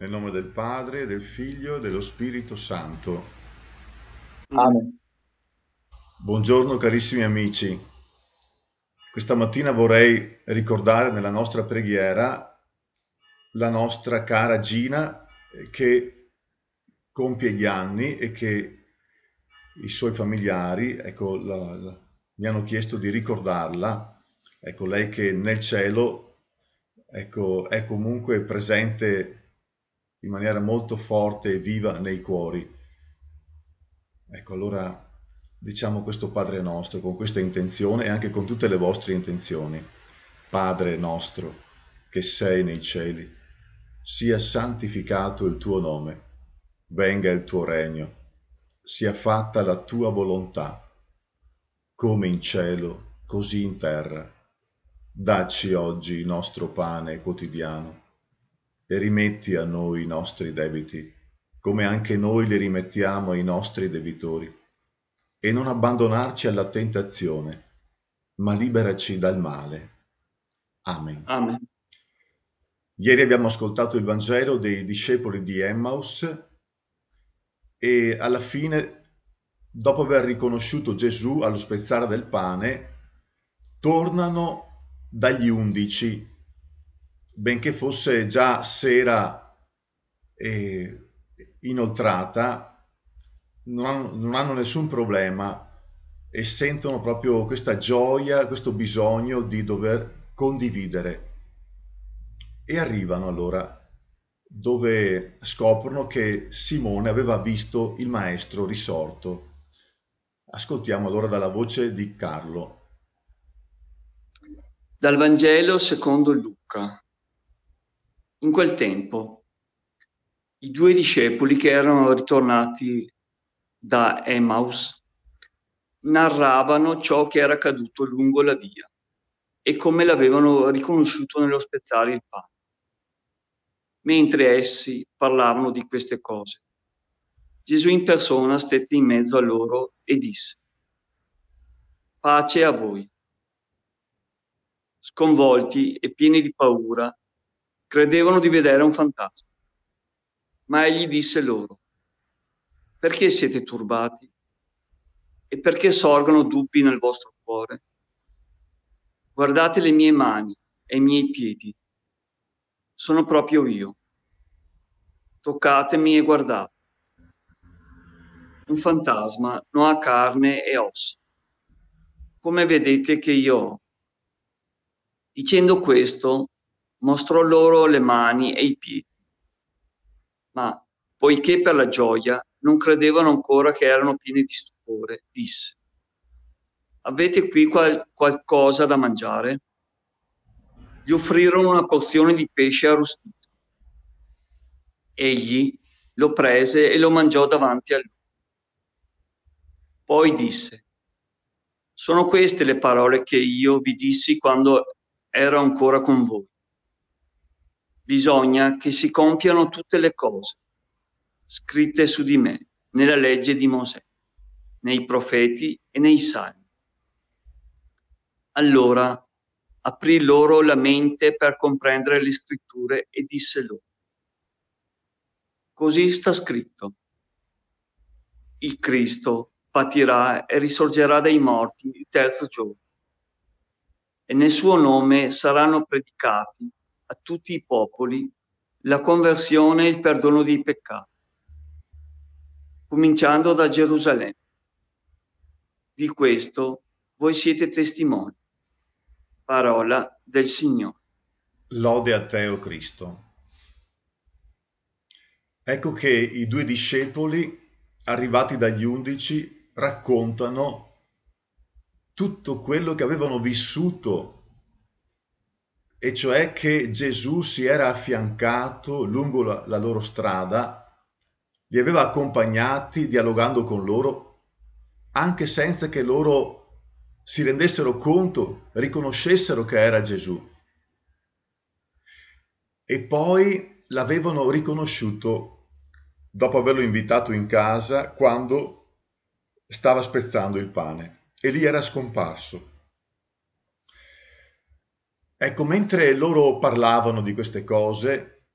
Nel nome del Padre, del Figlio, e dello Spirito Santo. Amen. Buongiorno carissimi amici. Questa mattina vorrei ricordare nella nostra preghiera la nostra cara Gina eh, che compie gli anni e che i suoi familiari ecco, la, la, mi hanno chiesto di ricordarla. Ecco, lei che nel cielo ecco, è comunque presente in maniera molto forte e viva nei cuori. Ecco, allora diciamo questo Padre nostro con questa intenzione e anche con tutte le vostre intenzioni. Padre nostro, che sei nei cieli, sia santificato il tuo nome, venga il tuo regno, sia fatta la tua volontà, come in cielo, così in terra. Dacci oggi il nostro pane quotidiano e rimetti a noi i nostri debiti, come anche noi li rimettiamo ai nostri debitori, e non abbandonarci alla tentazione, ma liberaci dal male. Amen. Amen. Ieri abbiamo ascoltato il Vangelo dei discepoli di Emmaus e alla fine, dopo aver riconosciuto Gesù allo spezzare del pane, tornano dagli undici benché fosse già sera eh, inoltrata, non hanno, non hanno nessun problema e sentono proprio questa gioia, questo bisogno di dover condividere. E arrivano allora dove scoprono che Simone aveva visto il maestro risorto. Ascoltiamo allora dalla voce di Carlo. Dal Vangelo secondo Luca in quel tempo i due discepoli che erano ritornati da Emmaus narravano ciò che era accaduto lungo la via e come l'avevano riconosciuto nello spezzare il pane, mentre essi parlavano di queste cose. Gesù in persona stette in mezzo a loro e disse, pace a voi. Sconvolti e pieni di paura, Credevano di vedere un fantasma. Ma egli disse loro, perché siete turbati? E perché sorgono dubbi nel vostro cuore? Guardate le mie mani e i miei piedi. Sono proprio io. Toccatemi e guardate. Un fantasma non ha carne e ossa, come vedete che io ho. Dicendo questo, mostrò loro le mani e i piedi. Ma poiché per la gioia non credevano ancora che erano pieni di stupore, disse, avete qui qual- qualcosa da mangiare? Gli offrirono una pozione di pesce arrostito. Egli lo prese e lo mangiò davanti a lui. Poi disse, sono queste le parole che io vi dissi quando ero ancora con voi bisogna che si compiano tutte le cose scritte su di me nella legge di Mosè, nei profeti e nei salmi. Allora aprì loro la mente per comprendere le scritture e disse loro, così sta scritto, il Cristo patirà e risorgerà dai morti il terzo giorno, e nel suo nome saranno predicati a tutti i popoli la conversione e il perdono dei peccati, cominciando da Gerusalemme. Di questo voi siete testimoni. Parola del Signore. Lode a te, o Cristo. Ecco che i due discepoli, arrivati dagli undici, raccontano tutto quello che avevano vissuto e cioè che Gesù si era affiancato lungo la, la loro strada, li aveva accompagnati dialogando con loro, anche senza che loro si rendessero conto, riconoscessero che era Gesù. E poi l'avevano riconosciuto dopo averlo invitato in casa quando stava spezzando il pane e lì era scomparso. Ecco, mentre loro parlavano di queste cose,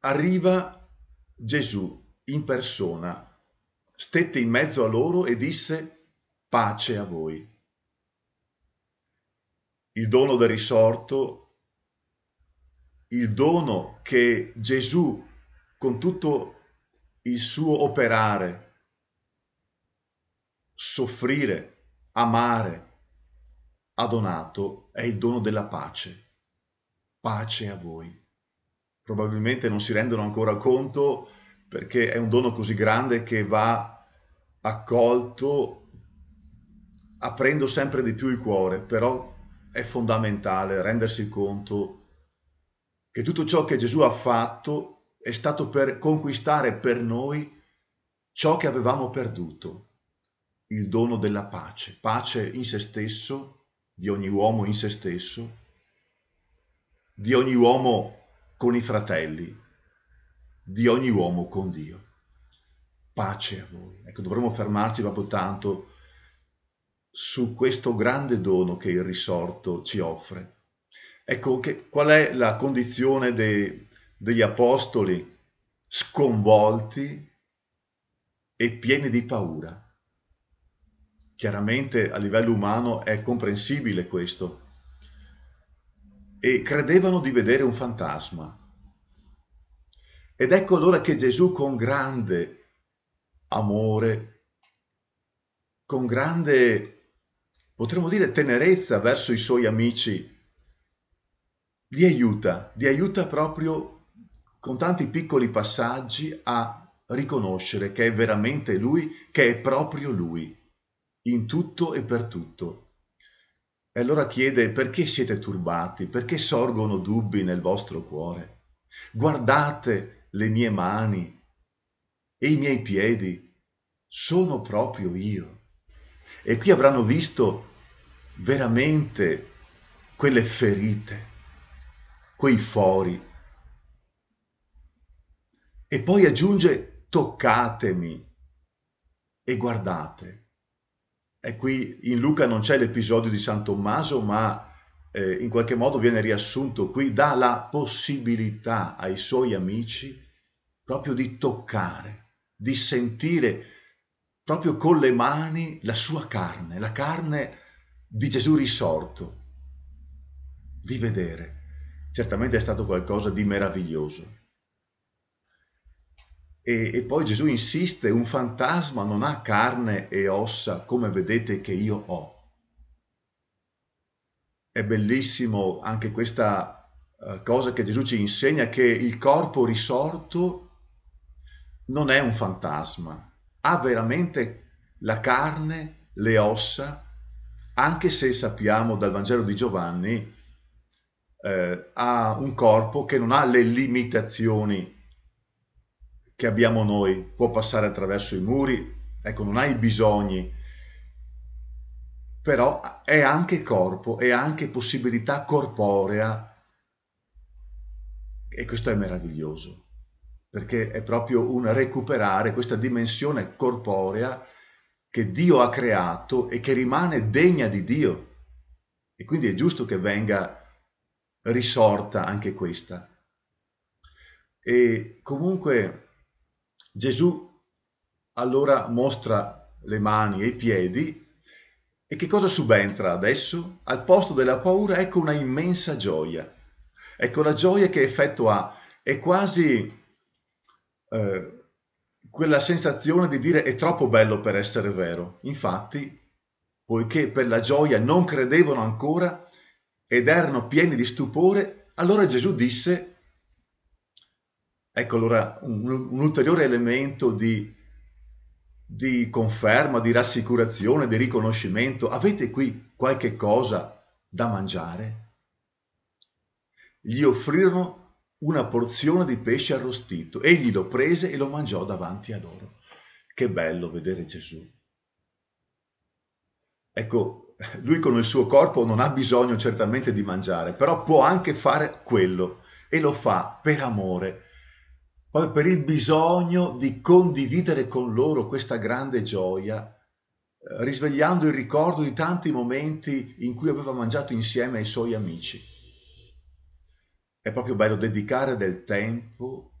arriva Gesù in persona, stette in mezzo a loro e disse pace a voi. Il dono del risorto, il dono che Gesù con tutto il suo operare, soffrire, amare, ha donato è il dono della pace. Pace a voi. Probabilmente non si rendono ancora conto perché è un dono così grande che va accolto aprendo sempre di più il cuore, però è fondamentale rendersi conto che tutto ciò che Gesù ha fatto è stato per conquistare per noi ciò che avevamo perduto, il dono della pace, pace in se stesso di ogni uomo in se stesso, di ogni uomo con i fratelli, di ogni uomo con Dio. Pace a voi. Ecco, dovremmo fermarci proprio tanto su questo grande dono che il risorto ci offre. Ecco, che, qual è la condizione de, degli apostoli sconvolti e pieni di paura? Chiaramente a livello umano è comprensibile questo. E credevano di vedere un fantasma. Ed ecco allora che Gesù con grande amore, con grande, potremmo dire, tenerezza verso i suoi amici, li aiuta, li aiuta proprio con tanti piccoli passaggi a riconoscere che è veramente lui, che è proprio lui in tutto e per tutto. E allora chiede perché siete turbati, perché sorgono dubbi nel vostro cuore. Guardate le mie mani e i miei piedi, sono proprio io. E qui avranno visto veramente quelle ferite, quei fori. E poi aggiunge toccatemi e guardate e qui in Luca non c'è l'episodio di San Tommaso, ma eh, in qualche modo viene riassunto qui, dà la possibilità ai suoi amici proprio di toccare, di sentire proprio con le mani la sua carne, la carne di Gesù risorto, di vedere. Certamente è stato qualcosa di meraviglioso. E, e, poi Gesù insiste, un fantasma non ha carne e ossa come vedete che io ho. È bellissimo anche questa uh, cosa che Gesù ci insegna, che il corpo risorto non è un fantasma, ha veramente la carne, le ossa, anche se sappiamo dal Vangelo di Giovanni, eh, ha un corpo che non ha le limitazioni che abbiamo noi, può passare attraverso i muri, ecco, non ha i bisogni, però è anche corpo, è anche possibilità corporea e questo è meraviglioso, perché è proprio un recuperare questa dimensione corporea che Dio ha creato e che rimane degna di Dio. E quindi è giusto che venga risorta anche questa. E comunque Gesù allora mostra le mani e i piedi e che cosa subentra adesso? Al posto della paura ecco una immensa gioia. Ecco la gioia che effetto ha. È quasi eh, quella sensazione di dire è troppo bello per essere vero. Infatti, poiché per la gioia non credevano ancora ed erano pieni di stupore, allora Gesù disse Ecco allora un, un ulteriore elemento di, di conferma, di rassicurazione, di riconoscimento. Avete qui qualche cosa da mangiare? Gli offrirono una porzione di pesce arrostito. Egli lo prese e lo mangiò davanti a loro. Che bello vedere Gesù. Ecco, lui con il suo corpo non ha bisogno certamente di mangiare, però può anche fare quello e lo fa per amore, proprio per il bisogno di condividere con loro questa grande gioia, eh, risvegliando il ricordo di tanti momenti in cui aveva mangiato insieme ai suoi amici. È proprio bello dedicare del tempo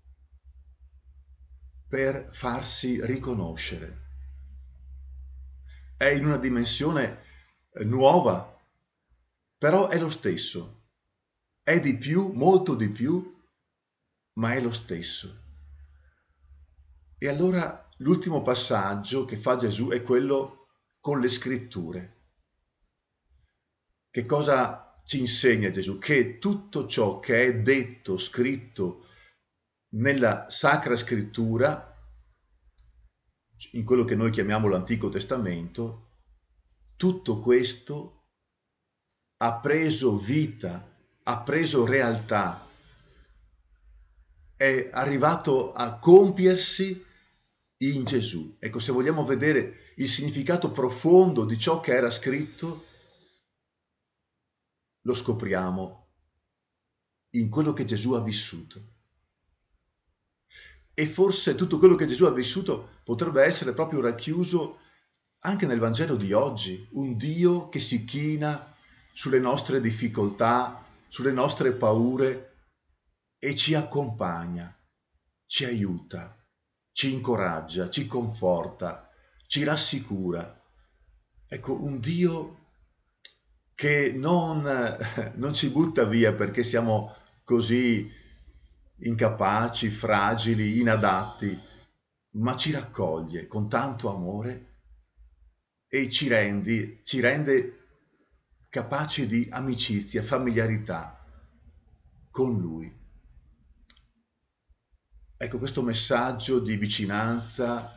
per farsi riconoscere. È in una dimensione eh, nuova, però è lo stesso. È di più, molto di più, ma è lo stesso. E allora l'ultimo passaggio che fa Gesù è quello con le scritture. Che cosa ci insegna Gesù? Che tutto ciò che è detto, scritto nella Sacra Scrittura, in quello che noi chiamiamo l'Antico Testamento, tutto questo ha preso vita, ha preso realtà è arrivato a compiersi in Gesù. Ecco, se vogliamo vedere il significato profondo di ciò che era scritto, lo scopriamo in quello che Gesù ha vissuto. E forse tutto quello che Gesù ha vissuto potrebbe essere proprio racchiuso anche nel Vangelo di oggi, un Dio che si china sulle nostre difficoltà, sulle nostre paure, e ci accompagna, ci aiuta, ci incoraggia, ci conforta, ci rassicura. Ecco, un Dio che non, non ci butta via perché siamo così incapaci, fragili, inadatti, ma ci raccoglie con tanto amore e ci, rendi, ci rende capaci di amicizia, familiarità con Lui. Ecco, questo messaggio di vicinanza,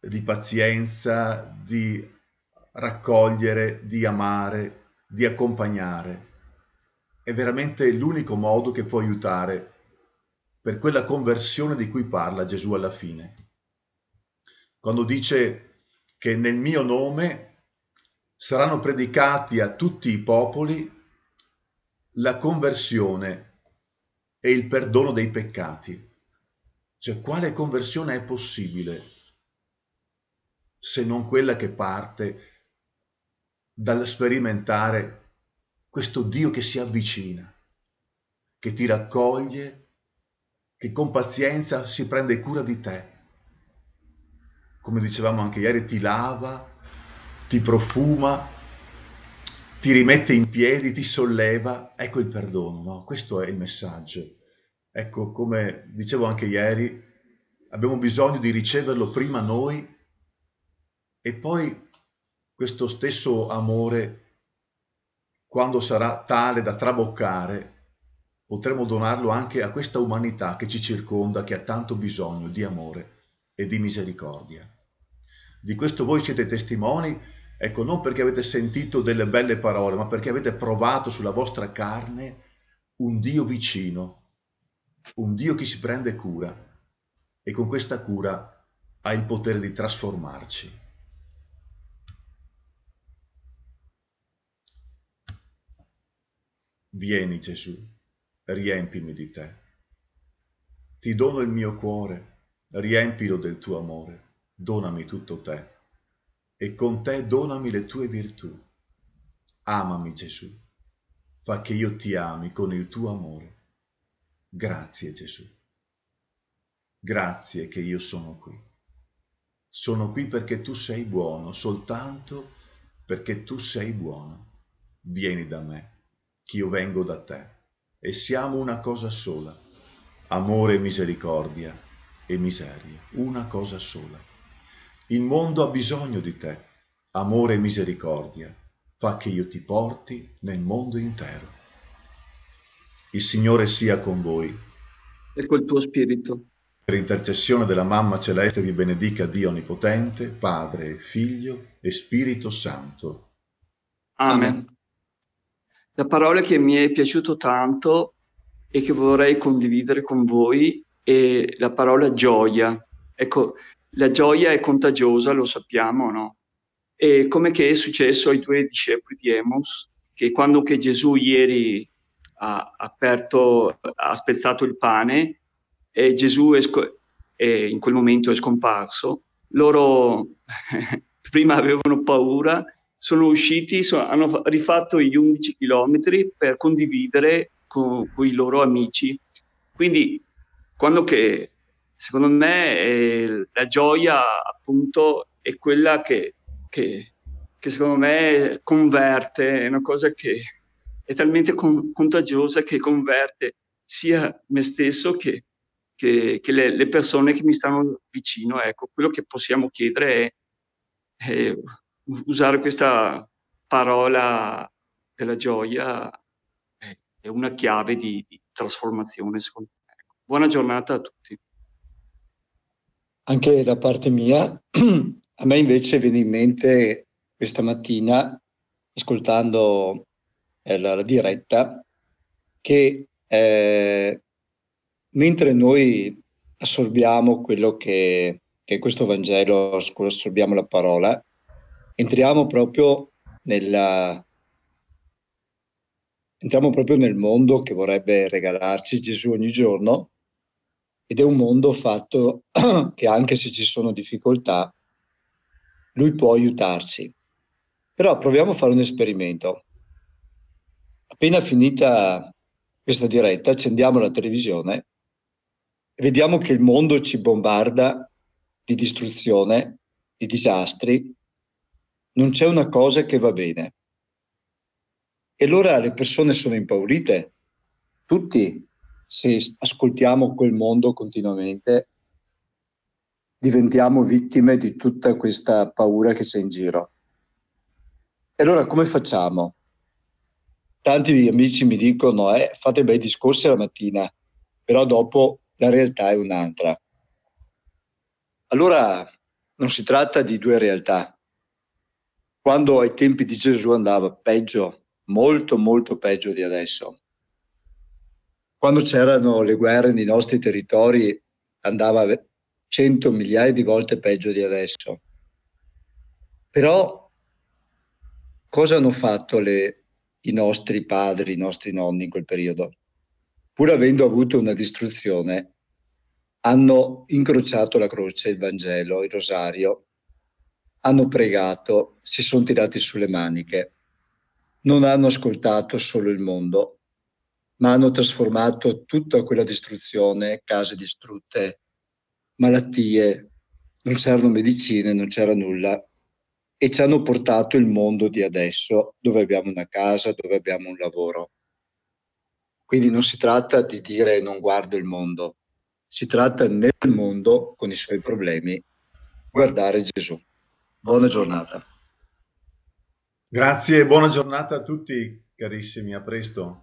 di pazienza, di raccogliere, di amare, di accompagnare, è veramente l'unico modo che può aiutare per quella conversione di cui parla Gesù alla fine. Quando dice che nel mio nome saranno predicati a tutti i popoli la conversione e il perdono dei peccati. Cioè, quale conversione è possibile se non quella che parte dal sperimentare questo Dio che si avvicina, che ti raccoglie, che con pazienza si prende cura di te. Come dicevamo anche ieri, ti lava, ti profuma, ti rimette in piedi, ti solleva. Ecco il perdono, no? Questo è il messaggio. Ecco, come dicevo anche ieri, abbiamo bisogno di riceverlo prima noi e poi questo stesso amore, quando sarà tale da traboccare, potremo donarlo anche a questa umanità che ci circonda, che ha tanto bisogno di amore e di misericordia. Di questo voi siete testimoni, ecco, non perché avete sentito delle belle parole, ma perché avete provato sulla vostra carne un Dio vicino un Dio che si prende cura e con questa cura ha il potere di trasformarci. Vieni Gesù, riempimi di te. Ti dono il mio cuore, riempilo del tuo amore, donami tutto te e con te donami le tue virtù. Amami Gesù, fa che io ti ami con il tuo amore Grazie Gesù. Grazie che io sono qui. Sono qui perché tu sei buono, soltanto perché tu sei buono. Vieni da me, che io vengo da te, e siamo una cosa sola, amore misericordia e miseria, una cosa sola. Il mondo ha bisogno di te, amore e misericordia, fa che io ti porti nel mondo intero. Il Signore sia con voi. E col tuo spirito. Per intercessione della Mamma Celeste vi benedica Dio Onnipotente, Padre, Figlio e Spirito Santo. Amen. La parola che mi è piaciuto tanto e che vorrei condividere con voi è la parola gioia. Ecco, la gioia è contagiosa, lo sappiamo, no? E come che è successo ai due discepoli di Emos, che quando che Gesù ieri ha aperto, ha spezzato il pane e Gesù è, sco- è in quel momento è scomparso. Loro prima avevano paura, sono usciti, sono, hanno rifatto gli 11 chilometri per condividere con, con, i loro amici. Quindi, quando che, secondo me, eh, la gioia appunto è quella che, che, che secondo me converte, è una cosa che è talmente con, contagiosa che converte sia me stesso che, che, che le, le, persone che mi stanno vicino. Ecco, quello che possiamo chiedere è, è usare questa parola della gioia, è una chiave di, di trasformazione, secondo me. Ecco. Buona giornata a tutti. Anche da parte mia, a me invece viene in mente questa mattina, ascoltando la, la diretta, che eh, mentre noi assorbiamo quello che, che questo Vangelo, assorbiamo la parola, entriamo proprio, nella, entriamo proprio nel mondo che vorrebbe regalarci Gesù ogni giorno ed è un mondo fatto che anche se ci sono difficoltà, lui può aiutarci. Però proviamo a fare un esperimento appena finita questa diretta accendiamo la televisione e vediamo che il mondo ci bombarda di distruzione, di disastri, non c'è una cosa che va bene. E allora le persone sono impaurite, tutti, se ascoltiamo quel mondo continuamente, diventiamo vittime di tutta questa paura che c'è in giro. E allora come facciamo? tanti amici mi dicono eh, fate bei discorsi la mattina, però dopo la realtà è un'altra. Allora non si tratta di due realtà. Quando ai tempi di Gesù andava peggio, molto molto peggio di adesso. Quando c'erano le guerre nei nostri territori andava cento migliaia di volte peggio di adesso. Però cosa hanno fatto le i nostri padri, i nostri nonni in quel periodo, pur avendo avuto una distruzione, hanno incrociato la croce, il Vangelo, il rosario, hanno pregato, si sono tirati sulle maniche, non hanno ascoltato solo il mondo, ma hanno trasformato tutta quella distruzione, case distrutte, malattie, non c'erano medicine, non c'era nulla, e ci hanno portato il mondo di adesso, dove abbiamo una casa, dove abbiamo un lavoro. Quindi non si tratta di dire non guardo il mondo, si tratta nel mondo, con i suoi problemi, guardare Gesù. Buona giornata. Grazie, buona giornata a tutti, carissimi, a presto.